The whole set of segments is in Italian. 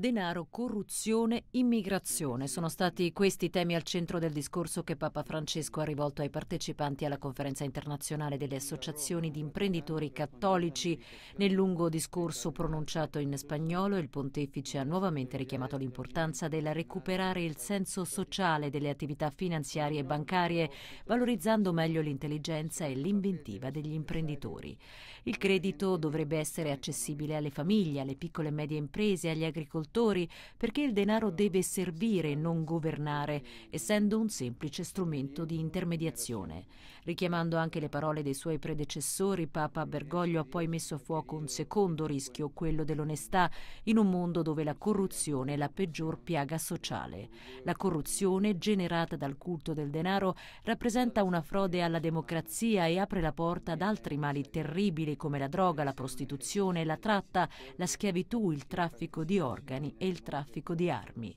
denaro, corruzione, immigrazione. Sono stati questi i temi al centro del discorso che Papa Francesco ha rivolto ai partecipanti alla conferenza internazionale delle associazioni di imprenditori cattolici. Nel lungo discorso pronunciato in spagnolo, il pontefice ha nuovamente richiamato l'importanza del recuperare il senso sociale delle attività finanziarie e bancarie, valorizzando meglio l'intelligenza e l'inventiva degli imprenditori. Il credito dovrebbe essere accessibile alle famiglie, alle piccole e medie imprese, agli agricoltori produttori, perché il denaro deve servire e non governare, essendo un semplice strumento di intermediazione. Richiamando anche le parole dei suoi predecessori, Papa Bergoglio ha poi messo a fuoco un secondo rischio, quello dell'onestà, in un mondo dove la corruzione è la peggior piaga sociale. La corruzione, generata dal culto del denaro, rappresenta una frode alla democrazia e apre la porta ad altri mali terribili come la droga, la prostituzione, la tratta, la schiavitù, il traffico di organi organi e il traffico di armi.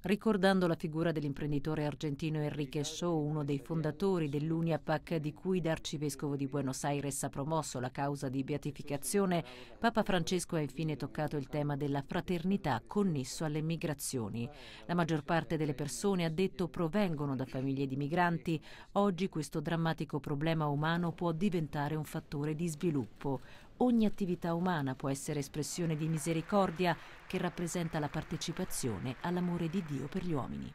Ricordando la figura dell'imprenditore argentino Enrique Shaw, uno dei fondatori dell'UNIAPAC di cui l'arcivescovo di Buenos Aires ha promosso la causa di beatificazione, Papa Francesco ha infine toccato il tema della fraternità connesso alle migrazioni. La maggior parte delle persone, ha detto, provengono da famiglie di migranti. Oggi questo drammatico problema umano può diventare un fattore di sviluppo. Ogni attività umana può essere espressione di misericordia che rappresenta la partecipazione all'amore di Dio per gli uomini.